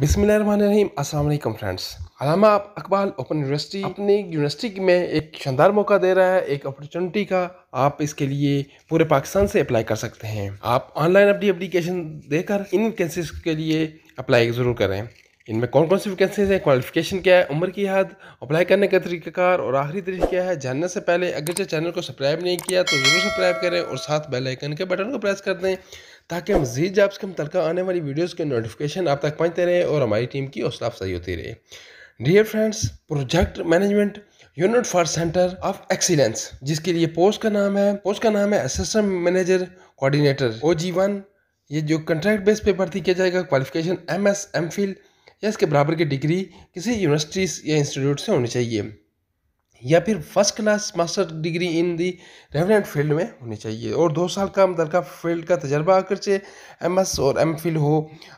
बिसमीम असल friends Allama Iqbal open university अपनी यूनिवर्सिटी में एक शानदार मौका दे रहा है एक अपॉर्चुनिटी का आप इसके लिए पूरे पाकिस्तान से अप्लाई कर सकते हैं आप ऑनलाइन अपनी एप्लीकेशन देकर इन वैकेंसीज के लिए अप्लाई ज़रूर करें इनमें कौन कौन सी वैकेंसीज हैं क्वालिफिकेशन क्या है उम्र की हद अप्लाई करने का तरीकाकार और आखिरी तरीका क्या है जानने से पहले अगर जो चैनल को सब्सक्राइब नहीं किया तो ज़रूर सब्सक्राइब करें और साथ बेल आइकन के बटन को प्रेस कर दें ताकि मजीद जब से मुतलका आने वाली वीडियोज़ के नोटिफिकेशन आप तक पहुँचते रहे और हमारी टीम की हौसला अफजाई होती रहे dear friends project management unit for centre of excellence जिसके लिए पोस्ट का नाम है पोस्ट का नाम है assistant manager coordinator O G one ये जो कंट्रैक्ट बेस पे भर्ती किया जाएगा qualification M S M phil या इसके बराबर की डिग्री किसी यूनिवर्सिटी या इंस्टीट्यूट से होनी चाहिए या फिर first class master degree in the relevant field में होनी चाहिए और दो साल का का फील्ड का तजर्बा अगरचे एम एस और एम फिल हो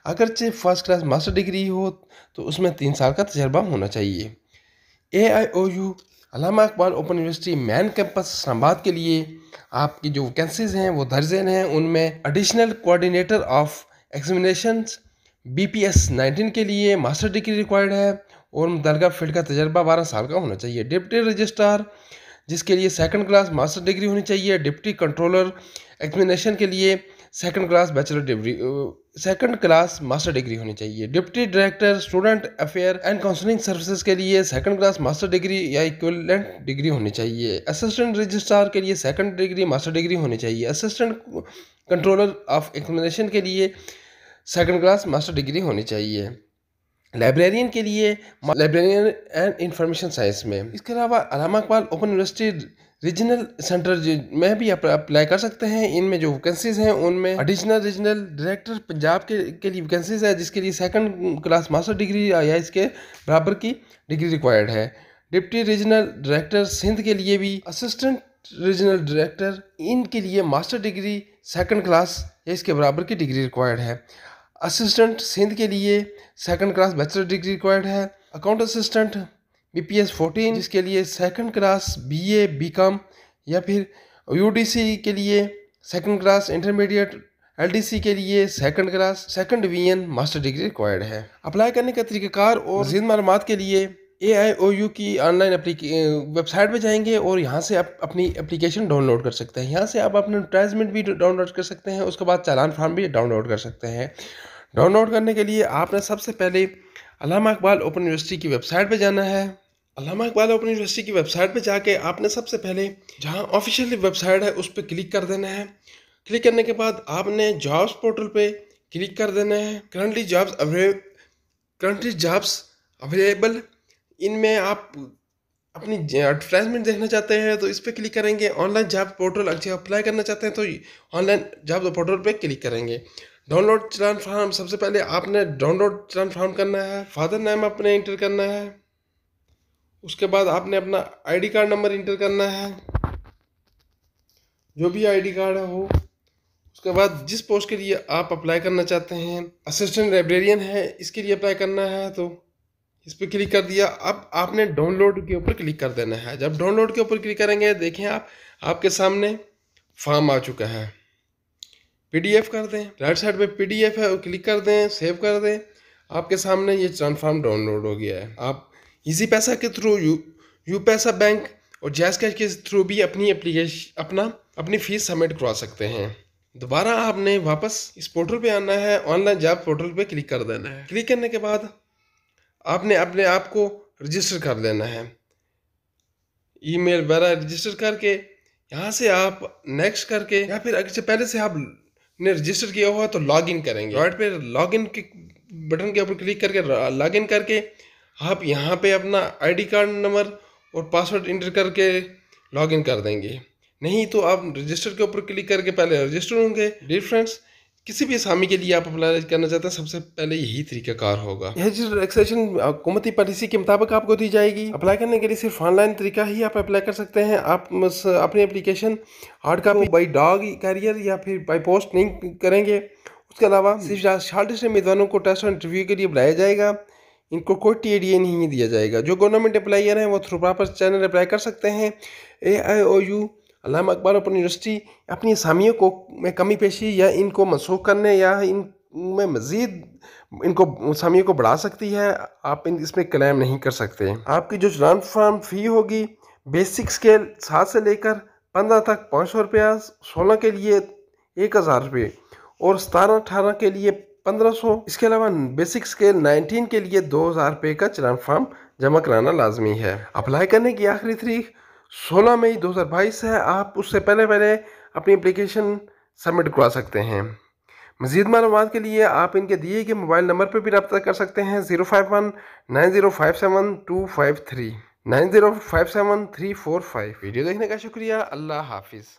अगरचे फर्स्ट क्लास मास्टर डिग्री हो तो उसमें तीन साल का तजर्बा होना चाहिए A I O U Allama Iqbal open university main campus Islamabad के लिए आपकी जो वैकेंसीज़ हैं वो दर्जन हैं उनमें additional coordinator of examinations B P S nineteen के लिए मास्टर डिग्री रिक्वायर्ड है और मुतलका फील्ड का तजर्बा बारह साल का होना चाहिए डिप्टी रजिस्ट्रार जिसके लिए सेकंड क्लास मास्टर डिग्री होनी चाहिए डिप्टी कंट्रोलर एग्जामिनेशन के लिए second class bachelor degree second class master degree होनी चाहिए deputy director student affair and counselling services के लिए सेकंड क्लास मास्टर डिग्री या इक्वलेंट डिग्री होनी चाहिए असिस्टेंट रजिस्ट्रार के लिए सेकंड डिग्री मास्टर डिग्री होनी चाहिए असिस्टेंट कंट्रोलर ऑफ एग्जामिनेशन के लिए सेकंड क्लास मास्टर डिग्री होनी चाहिए लाइब्रेरियन के लिए लाइब्रेरियन एंड इंफॉर्मेशन साइंस में इसके अलावा Allama Iqbal open university regional centre में भी अप्लाई कर सकते हैं इनमें जो वैकेंसीज हैं उनमें एडिशनल रीजनल डायरेक्टर पंजाब के के लिए वैकेंसीज है जिसके लिए सेकंड क्लास मास्टर डिग्री या इसके बराबर की डिग्री रिक्वायर्ड है डिप्टी रीजनल डायरेक्टर सिंध के लिए भी असिस्टेंट रीजनल डायरेक्टर इनके लिए मास्टर डिग्री सेकंड क्लास या इसके बराबर की डिग्री रिक्वायर्ड है असिस्टेंट सिंध के लिए second class bachelor degree required है account assistant B P S fourteen जिसके लिए second class B A B com या फिर यू डी सी के लिए सेकंड क्लास इंटरमीडिएट सी के लिए second class second division master degree required है अप्लाई करने का तरीक़ाकार और जिंद मालूम के लिए ए आई ओ यू की ऑनलाइन वेबसाइट पे जाएंगे और यहाँ से आप अपनी एप्लीकेशन डाउनलोड कर सकते हैं यहाँ से आप अपने एडवर्टाइजमेंट भी डाउनलोड कर सकते हैं उसके बाद चालान फार्म भी डाउनलोड कर सकते हैं डाउनलोड करने के लिए आपने सबसे पहले अलामा इकबाल ओपन यूनिवर्सिटी की वेबसाइट पर जाना है अलामा इकबाल ओपन यूनिवर्सिटी की वेबसाइट पर जाके आपने सबसे पहले जहाँ ऑफिशियल वेबसाइट है उस पर क्लिक कर देना है क्लिक करने के बाद आपने जॉब्स पोर्टल पर क्लिक कर देना है currently jobs currently jobs available इनमें आप अपनी एडवर्टाइजमेंट देखना चाहते हैं तो इस पर क्लिक करेंगे ऑनलाइन जॉब पोर्टल अच्छे अप्लाई करना चाहते हैं तो ऑनलाइन जॉब पोर्टल पर क्लिक करेंगे डाउनलोड चलान फॉर्म सबसे पहले आपने डाउनलोड चलान फॉर्म करना है फादर नेम अपने इंटर करना है उसके बाद आपने अपना आईडी कार्ड नंबर इंटर करना है जो भी आईडी कार्ड है उसके बाद जिस पोस्ट के लिए आप अप्लाई करना चाहते हैं असिस्टेंट लाइब्रेरियन है इसके लिए अप्लाई करना है तो इस पर क्लिक कर दिया अब आपने डाउनलोड के ऊपर क्लिक कर देना है जब डाउनलोड के ऊपर क्लिक करेंगे देखें आप आपके सामने फॉर्म आ चुका है पीडीएफ कर दें राइट साइड पे पीडीएफ है क्लिक कर दें सेव कर दें आपके सामने ये फॉर्म डाउनलोड हो गया है आप इजी पैसा के through U UPaisa bank और जैस कैश के थ्रू भी अपनी एप्लीकेशन अपना अपनी फीस सबमिट करवा सकते हैं दोबारा आपने वापस इस पोर्टल पे आना है ऑनलाइन जॉब पोर्टल पे क्लिक कर देना है क्लिक करने के बाद आपने अपने आप को रजिस्टर कर लेना है ईमेल वगैरह रजिस्टर करके यहाँ से आप नेक्स्ट करके या फिर अगर पहले से आप ने रजिस्टर किया हुआ तो लॉगिन करेंगे पर लॉग लॉगिन के बटन के ऊपर क्लिक करके लॉगिन करके आप यहाँ पे अपना आईडी कार्ड नंबर और पासवर्ड इंटर करके लॉगिन कर देंगे नहीं तो आप रजिस्टर के ऊपर क्लिक करके पहले रजिस्टर होंगे डिफरेंस किसी भी आसामी के लिए आप अप्लाई करना चाहते हैं सबसे पहले यही तरीका कार होगा यह जो रिलैक्सेशन हुकूमती पॉलिसी के मुताबिक आपको दी जाएगी अप्लाई करने के लिए सिर्फ ऑनलाइन तरीका ही आप अप्लाई कर सकते हैं आप अपनी एप्लीकेशन हार्ड कापी बाई डॉग कैरियर या फिर बाई पोस्ट नहीं करेंगे उसके अलावा सिर्फ शार्टेस्ट उम्मीदवारों को टेस्ट और इंटरव्यू के लिए बुलाया जाएगा इनको कोई टी डी ए नहीं दिया जाएगा जो गवर्नमेंट एम्प्लायर हैं वो थ्रू प्रॉपर चैनल अप्लाई कर सकते हैं ए आई ओ यू अलाम अकबर और यूनिवर्सिटी अपनी असामियों को में कमी पेशी या इनको मनसूख करने या इन में मज़ीद इनको असामियों को बढ़ा सकती है आप इन इसमें क्लेम नहीं कर सकते आपकी जो जान फार्म फ़ी होगी बेसिक स्केल सात से लेकर पंद्रह तक पाँच सौ रुपया सोलह के लिए एक हज़ार रुपये और सतारह अठारह के लिए पंद्रह सौ इसके अलावा बेसिक स्केल नाइनटीन के लिए दो हज़ार रुपये का चलान फार्म जमा कराना लाजमी है अप्लाई करने की आखिरी तरीक सोलह मई दो हज़ार बाईस है आप उससे पहले पहले अपनी एप्लीकेशन सबमिट करवा सकते हैं मजीद मालूम के लिए आप इनके दिए गए मोबाइल नंबर पर भी रब्ता कर सकते हैं zero five one nine zero five seven two five three nine zero five seven three four five video देखने का शुक्रिया अल्लाह हाफिज़